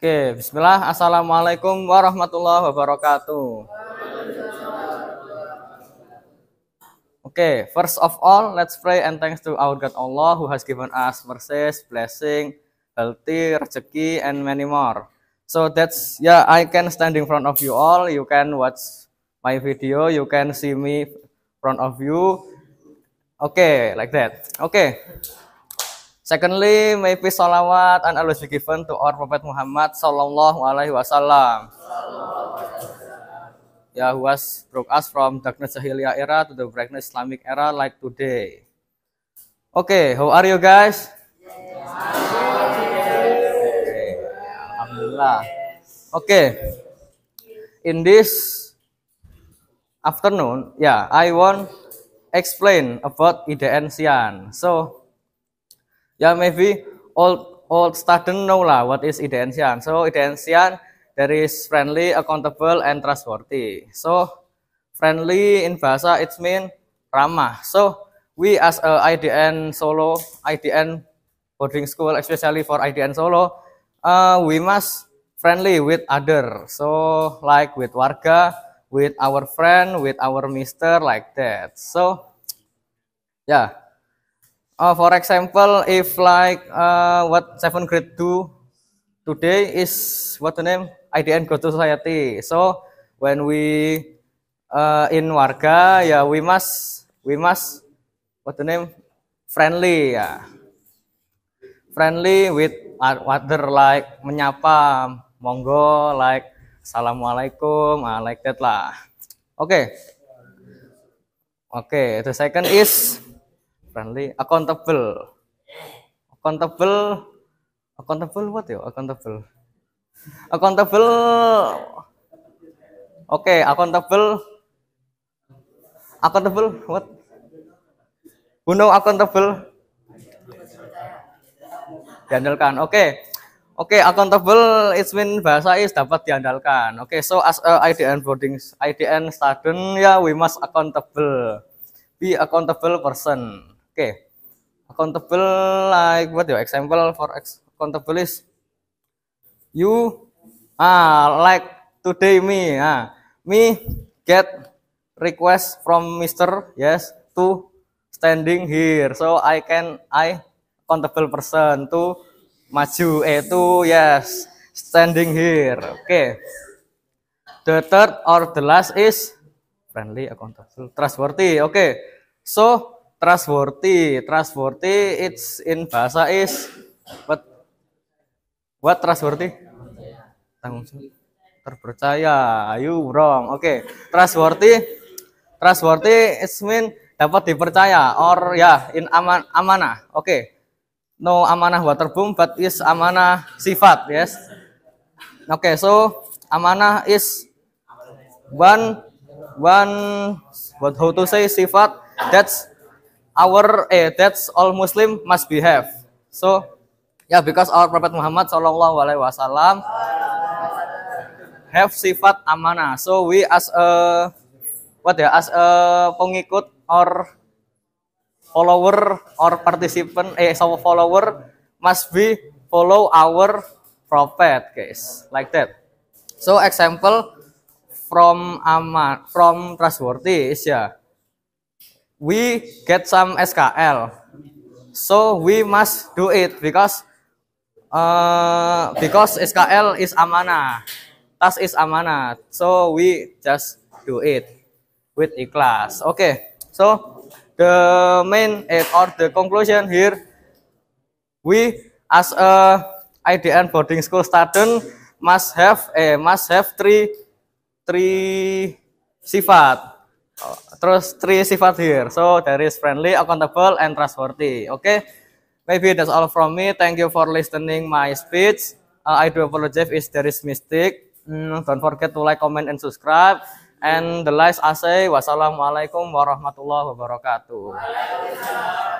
Oke, bismillah. Assalamualaikum warahmatullahi wabarakatuh. Oke, first of all, let's pray and thanks to our God Allah who has given us mercies, blessing, healthy, rezeki, and many more. So that's, yeah, I can stand in front of you all. You can watch my video. You can see me front of you. Oke, okay, like that. Oke. Okay. Secondly, may peace salawat and always be given to our Prophet Muhammad sallallahu alaihi wasallam. Ya, who has broke us from darkness Jahiliyah era to the brightness Islamic era like today. Okay, how are you guys? Okay, Alhamdulillah. Okay, in this afternoon, yeah, I want explain about IDN Sian. So, Yeah, maybe old old student know lah what is identian. So identian there is friendly, accountable, and trustworthy. So friendly in bahasa it's mean ramah. So we as a IDN Solo, IDN boarding school, especially for IDN Solo, uh, we must friendly with other. So like with warga, with our friend, with our mister, like that. So yeah uh, for example, if like uh, what Seven Grade do today is what the name IDN Go to Society. So when we uh, in Warga, yeah, we must we must what the name friendly, yeah. friendly with other like menyapa, monggo like assalamualaikum, ah, like that lah. Oke, okay. oke. Okay, the second is friendly, accountable. Accountable accountable what ya? Accountable. Accountable Oke, okay, accountable accountable what? Who know accountable? Diandalkan. Oke. Okay. Oke, okay, accountable it's mean bahasa is dapat diandalkan. Oke, okay, so as a IDN boarding IDN student ya yeah, we must accountable. Be accountable person. Okay. Accountable like what your ya. example for accountable is you ah like today me ah me get request from Mister Yes to standing here so I can I accountable person to maju eh to yes standing here okay the third or the last is friendly accountable trustworthy okay so trustworthy trustworthy it's in bahasa is what what trustworthy tanggung jawab terpercaya ayo wrong oke okay. trustworthy trustworthy it's mean dapat dipercaya or ya yeah, in aman amanah oke okay. no amanah waterboom but is amanah sifat yes oke okay, so amanah is one one what how to say sifat that's our eh, that's all Muslim must behave. So ya yeah, because our Prophet Muhammad Shallallahu Alaihi Wasallam have sifat amanah. So we as a what ya as a pengikut or follower or participant eh so follower must be follow our prophet guys like that. So example from aman from trustworthy is ya. Yeah, we get some SKL. So we must do it because uh, because SKL is amana, task is amana, So we just do it with ikhlas. Oke. Okay. So the main eh, or the conclusion here we as a IDN boarding school student must have eh must have three three sifat terus three sifat here. So there is friendly, accountable, and trustworthy. Okay, maybe that's all from me. Thank you for listening my speech. Uh, I do apologize if there is mistake. Mm, don't forget to like, comment, and subscribe. And the last I say, wassalamualaikum warahmatullahi wabarakatuh.